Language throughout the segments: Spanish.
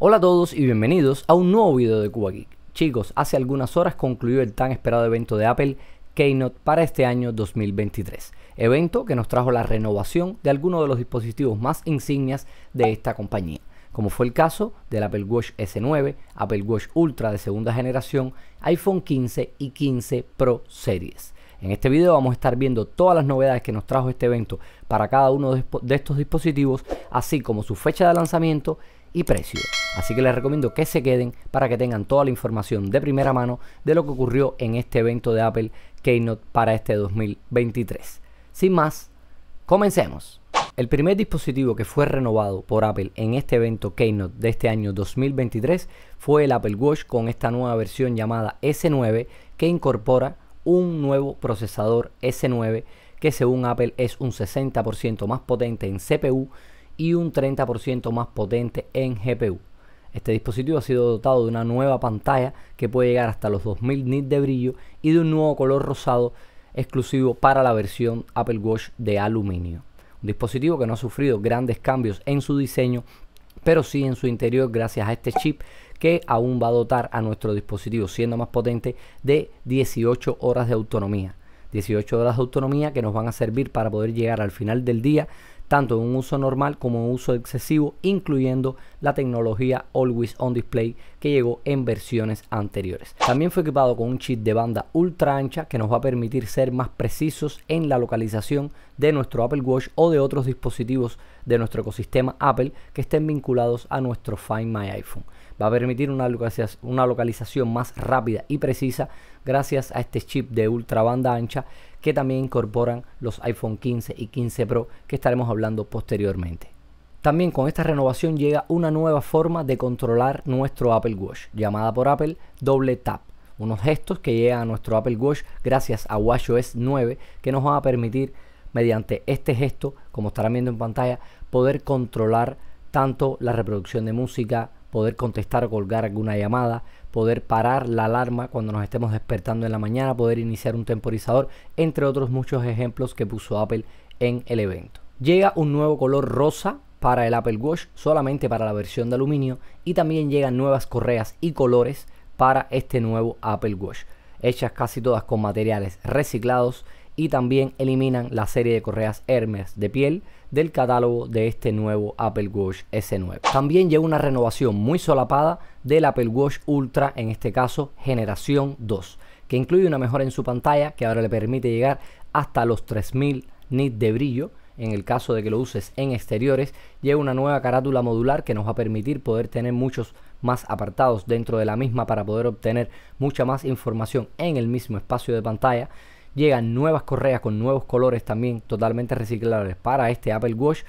Hola a todos y bienvenidos a un nuevo video de Cuba Geek. Chicos, hace algunas horas concluyó el tan esperado evento de Apple Keynote para este año 2023, evento que nos trajo la renovación de algunos de los dispositivos más insignias de esta compañía, como fue el caso del Apple Watch S9, Apple Watch Ultra de segunda generación, iPhone 15 y 15 Pro Series. En este video vamos a estar viendo todas las novedades que nos trajo este evento para cada uno de estos dispositivos, así como su fecha de lanzamiento y precio. Así que les recomiendo que se queden para que tengan toda la información de primera mano de lo que ocurrió en este evento de Apple Keynote para este 2023. Sin más, comencemos. El primer dispositivo que fue renovado por Apple en este evento Keynote de este año 2023 fue el Apple Watch con esta nueva versión llamada S9 que incorpora un nuevo procesador S9 que según Apple es un 60% más potente en CPU y un 30% más potente en GPU. Este dispositivo ha sido dotado de una nueva pantalla que puede llegar hasta los 2000 nits de brillo y de un nuevo color rosado exclusivo para la versión Apple Watch de aluminio. Un dispositivo que no ha sufrido grandes cambios en su diseño, pero sí en su interior gracias a este chip que aún va a dotar a nuestro dispositivo siendo más potente de 18 horas de autonomía. 18 horas de autonomía que nos van a servir para poder llegar al final del día tanto en un uso normal como en un uso excesivo, incluyendo la tecnología Always On Display que llegó en versiones anteriores. También fue equipado con un chip de banda ultra ancha que nos va a permitir ser más precisos en la localización de nuestro Apple Watch o de otros dispositivos de nuestro ecosistema Apple que estén vinculados a nuestro Find My iPhone va a permitir una localización, más rápida y precisa gracias a este chip de ultra banda ancha que también incorporan los iPhone 15 y 15 Pro que estaremos hablando posteriormente. También con esta renovación llega una nueva forma de controlar nuestro Apple Watch, llamada por Apple doble tap unos gestos que llegan a nuestro Apple Watch gracias a WatchOS 9 que nos va a permitir mediante este gesto, como estarán viendo en pantalla, poder controlar tanto la reproducción de música, poder contestar o colgar alguna llamada, poder parar la alarma cuando nos estemos despertando en la mañana, poder iniciar un temporizador, entre otros muchos ejemplos que puso Apple en el evento. Llega un nuevo color rosa para el Apple Watch, solamente para la versión de aluminio, y también llegan nuevas correas y colores para este nuevo Apple Watch, hechas casi todas con materiales reciclados y también eliminan la serie de correas Hermes de piel del catálogo de este nuevo Apple Watch S9. También lleva una renovación muy solapada del Apple Watch Ultra, en este caso generación 2, que incluye una mejora en su pantalla que ahora le permite llegar hasta los 3000 nits de brillo. En el caso de que lo uses en exteriores, lleva una nueva carátula modular que nos va a permitir poder tener muchos más apartados dentro de la misma para poder obtener mucha más información en el mismo espacio de pantalla Llegan nuevas correas con nuevos colores también totalmente reciclables para este Apple Watch.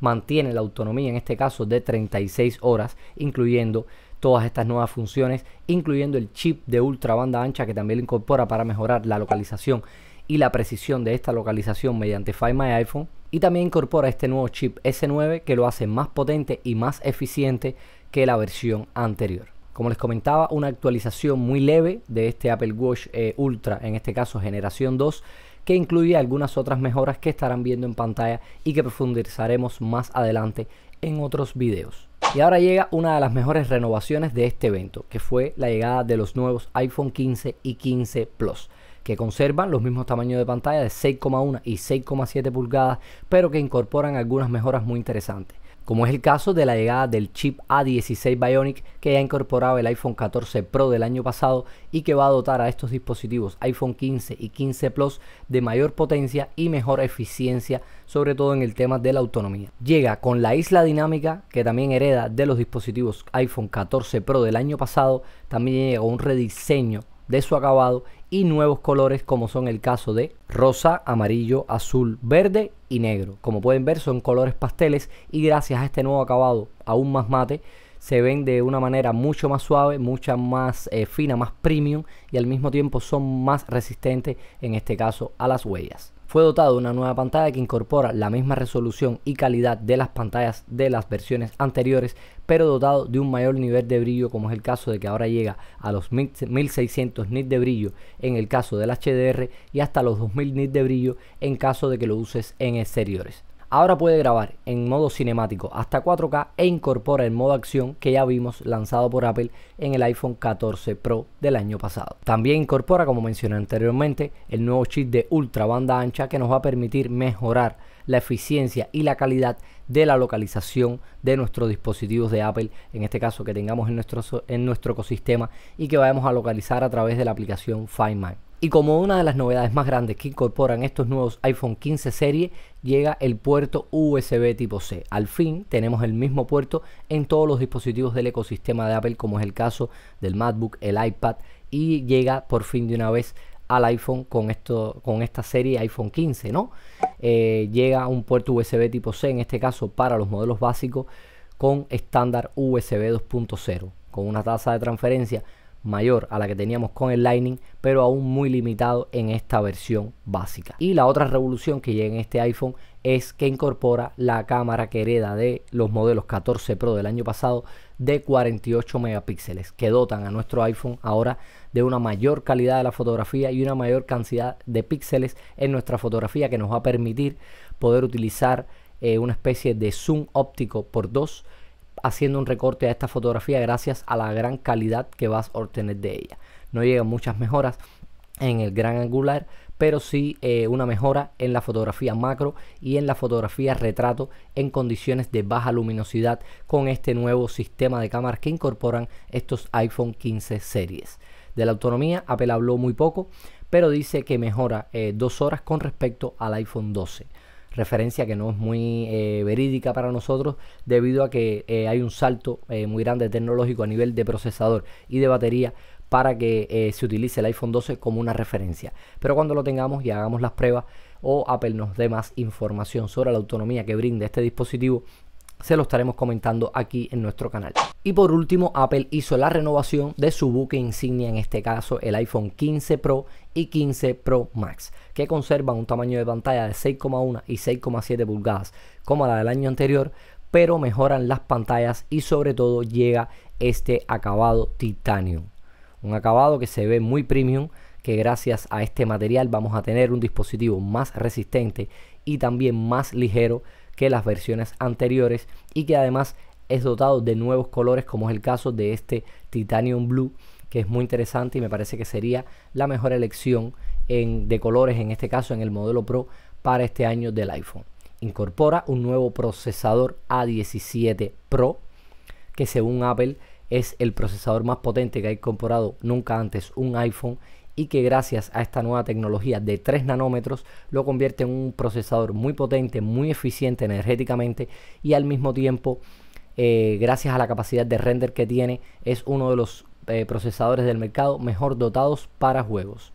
Mantiene la autonomía en este caso de 36 horas, incluyendo todas estas nuevas funciones, incluyendo el chip de ultra banda ancha que también lo incorpora para mejorar la localización y la precisión de esta localización mediante Find My iPhone. Y también incorpora este nuevo chip S9 que lo hace más potente y más eficiente que la versión anterior. Como les comentaba, una actualización muy leve de este Apple Watch eh, Ultra, en este caso generación 2, que incluye algunas otras mejoras que estarán viendo en pantalla y que profundizaremos más adelante en otros videos. Y ahora llega una de las mejores renovaciones de este evento, que fue la llegada de los nuevos iPhone 15 y 15 Plus que conservan los mismos tamaños de pantalla de 6,1 y 6,7 pulgadas, pero que incorporan algunas mejoras muy interesantes como es el caso de la llegada del chip A16 Bionic que ya incorporaba el iPhone 14 Pro del año pasado y que va a dotar a estos dispositivos iPhone 15 y 15 Plus de mayor potencia y mejor eficiencia, sobre todo en el tema de la autonomía. Llega con la isla dinámica que también hereda de los dispositivos iPhone 14 Pro del año pasado, también llega un rediseño de su acabado y nuevos colores como son el caso de rosa, amarillo, azul, verde y negro. Como pueden ver son colores pasteles y gracias a este nuevo acabado aún más mate se ven de una manera mucho más suave, mucha más eh, fina, más premium y al mismo tiempo son más resistentes en este caso a las huellas fue dotado de una nueva pantalla que incorpora la misma resolución y calidad de las pantallas de las versiones anteriores, pero dotado de un mayor nivel de brillo, como es el caso de que ahora llega a los 1600 nits de brillo en el caso del HDR y hasta los 2000 nits de brillo en caso de que lo uses en exteriores. Ahora puede grabar en modo cinemático hasta 4K e incorpora el modo acción que ya vimos lanzado por Apple en el iPhone 14 Pro del año pasado. También incorpora, como mencioné anteriormente, el nuevo chip de ultra banda ancha que nos va a permitir mejorar la eficiencia y la calidad de la localización de nuestros dispositivos de Apple, en este caso que tengamos en nuestro, en nuestro ecosistema y que vayamos a localizar a través de la aplicación Find My. Y como una de las novedades más grandes que incorporan estos nuevos iPhone 15 serie, llega el puerto USB tipo C. Al fin tenemos el mismo puerto en todos los dispositivos del ecosistema de Apple, como es el caso del MacBook, el iPad, y llega por fin de una vez al iPhone con, esto, con esta serie iPhone 15, ¿no? Eh, llega un puerto USB tipo C, en este caso para los modelos básicos, con estándar USB 2.0, con una tasa de transferencia mayor a la que teníamos con el Lightning, pero aún muy limitado en esta versión básica. Y la otra revolución que llega en este iPhone es que incorpora la cámara que hereda de los modelos 14 Pro del año pasado de 48 megapíxeles, que dotan a nuestro iPhone ahora de una mayor calidad de la fotografía y una mayor cantidad de píxeles en nuestra fotografía que nos va a permitir poder utilizar eh, una especie de zoom óptico por dos haciendo un recorte a esta fotografía gracias a la gran calidad que vas a obtener de ella. No llegan muchas mejoras en el gran angular, pero sí eh, una mejora en la fotografía macro y en la fotografía retrato en condiciones de baja luminosidad con este nuevo sistema de cámaras que incorporan estos iPhone 15 series. De la autonomía Apple habló muy poco, pero dice que mejora eh, dos horas con respecto al iPhone 12 referencia que no es muy eh, verídica para nosotros debido a que eh, hay un salto eh, muy grande tecnológico a nivel de procesador y de batería para que se utilice el iPhone 12 como una referencia. Pero cuando lo tengamos y hagamos las pruebas o Apple nos dé más información sobre la autonomía que brinda este dispositivo, se lo estaremos comentando aquí en nuestro canal. Y por último, Apple hizo la renovación de su buque insignia, en este caso el iPhone 15 Pro y 15 Pro Max, que conservan un tamaño de pantalla de 6,1 y 6,7 pulgadas como la del año anterior, pero mejoran las pantallas y sobre todo llega este acabado titanium. Un acabado que se ve muy premium, que gracias a este material vamos a tener un dispositivo más resistente y también más ligero que las versiones anteriores y que además es dotado de nuevos colores como es el caso de este Titanium Blue que es muy interesante y me parece que sería la mejor elección en, de colores en este caso en el modelo Pro para este año del iPhone. Incorpora un nuevo procesador A17 Pro que según Apple es el procesador más potente que ha incorporado nunca antes un iPhone y que gracias a esta nueva tecnología de 3 nanómetros lo convierte en un procesador muy potente, muy eficiente energéticamente y al mismo tiempo eh, gracias a la capacidad de render que tiene es uno de los eh, procesadores del mercado mejor dotados para juegos.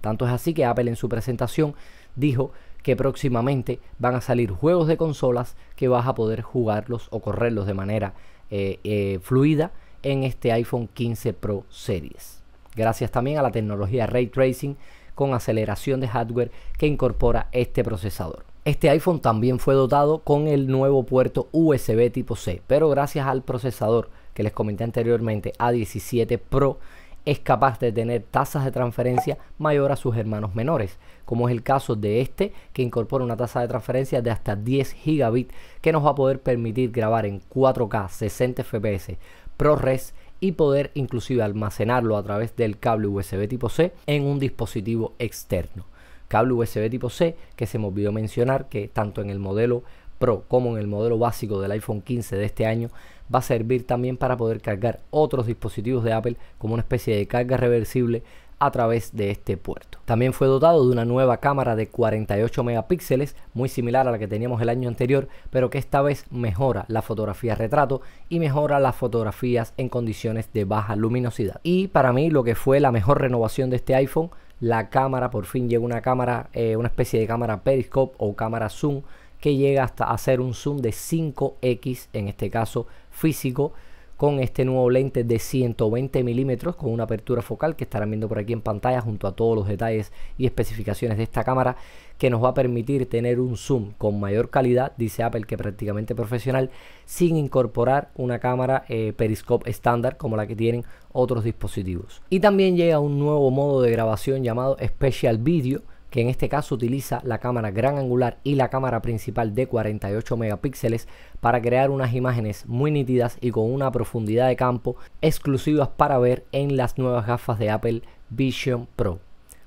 Tanto es así que Apple en su presentación dijo que próximamente van a salir juegos de consolas que vas a poder jugarlos o correrlos de manera eh, fluida en este iPhone 15 Pro Series gracias también a la tecnología Ray Tracing con aceleración de hardware que incorpora este procesador. Este iPhone también fue dotado con el nuevo puerto USB tipo C, pero gracias al procesador que les comenté anteriormente, A17 Pro, es capaz de tener tasas de transferencia mayor a sus hermanos menores, como es el caso de este que incorpora una tasa de transferencia de hasta 10 gigabit que nos va a poder permitir grabar en 4K 60 fps ProRes y poder inclusive almacenarlo a través del cable USB tipo C en un dispositivo externo. Cable USB tipo C que se me olvidó mencionar que tanto en el modelo Pro como en el modelo básico del iPhone 15 de este año va a servir también para poder cargar otros dispositivos de Apple como una especie de carga reversible a través de este puerto. También fue dotado de una nueva cámara de 48 megapíxeles, muy similar a la que teníamos el año anterior, pero que esta vez mejora la fotografía retrato y mejora las fotografías en condiciones de baja luminosidad. Y para mí lo que fue la mejor renovación de este iPhone, la cámara, por fin llega una cámara, eh, una especie de cámara periscope o cámara zoom que llega hasta hacer un zoom de 5x, en este caso físico, con este nuevo lente de 120 milímetros con una apertura focal que estarán viendo por aquí en pantalla junto a todos los detalles y especificaciones de esta cámara que nos va a permitir tener un zoom con mayor calidad, dice Apple que prácticamente profesional, sin incorporar una cámara eh, periscope estándar como la que tienen otros dispositivos. Y también llega un nuevo modo de grabación llamado Special Video que en este caso utiliza la cámara gran angular y la cámara principal de 48 megapíxeles para crear unas imágenes muy nítidas y con una profundidad de campo exclusivas para ver en las nuevas gafas de Apple Vision Pro.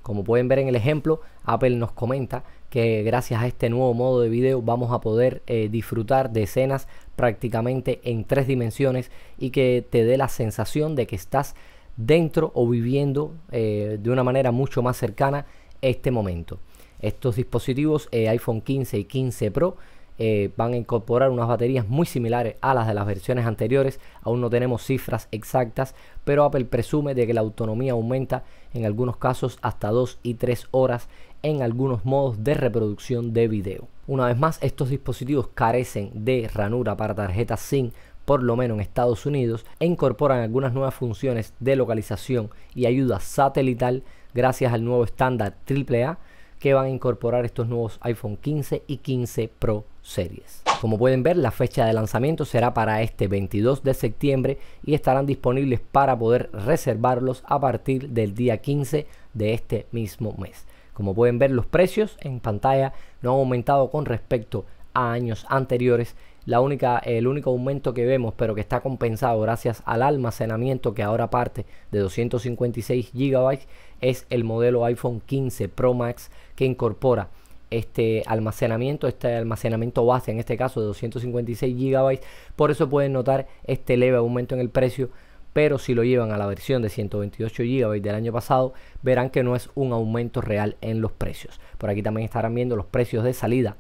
Como pueden ver en el ejemplo, Apple nos comenta que gracias a este nuevo modo de video vamos a poder eh, disfrutar de escenas prácticamente en tres dimensiones y que te dé la sensación de que estás dentro o viviendo eh, de una manera mucho más cercana este momento. Estos dispositivos eh, iPhone 15 y 15 Pro eh, van a incorporar unas baterías muy similares a las de las versiones anteriores. Aún no tenemos cifras exactas, pero Apple presume de que la autonomía aumenta en algunos casos hasta 2 y 3 horas en algunos modos de reproducción de video. Una vez más, estos dispositivos carecen de ranura para tarjetas SIM por lo menos en Estados Unidos, e incorporan algunas nuevas funciones de localización y ayuda satelital gracias al nuevo estándar AAA que van a incorporar estos nuevos iPhone 15 y 15 Pro Series. Como pueden ver, la fecha de lanzamiento será para este 22 de septiembre y estarán disponibles para poder reservarlos a partir del día 15 de este mismo mes. Como pueden ver, los precios en pantalla no han aumentado con respecto a años anteriores la única, el único aumento que vemos, pero que está compensado gracias al almacenamiento que ahora parte de 256 GB, es el modelo iPhone 15 Pro Max que incorpora este almacenamiento, este almacenamiento base en este caso de 256 GB, por eso pueden notar este leve aumento en el precio, pero si lo llevan a la versión de 128 GB del año pasado, verán que no es un aumento real en los precios. Por aquí también estarán viendo los precios de salida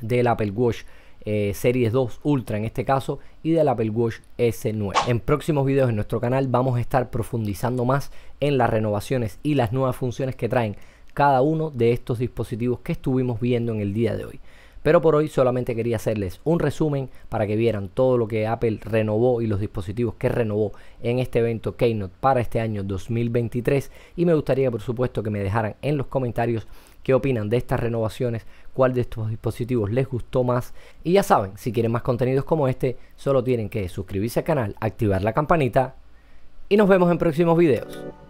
del Apple Watch eh, Series 2 Ultra en este caso y del Apple Watch S9. En próximos videos en nuestro canal vamos a estar profundizando más en las renovaciones y las nuevas funciones que traen cada uno de estos dispositivos que estuvimos viendo en el día de hoy. Pero por hoy solamente quería hacerles un resumen para que vieran todo lo que Apple renovó y los dispositivos que renovó en este evento Keynote para este año 2023. Y me gustaría por supuesto que me dejaran en los comentarios qué opinan de estas renovaciones, cuál de estos dispositivos les gustó más. Y ya saben, si quieren más contenidos como este, solo tienen que suscribirse al canal, activar la campanita y nos vemos en próximos videos.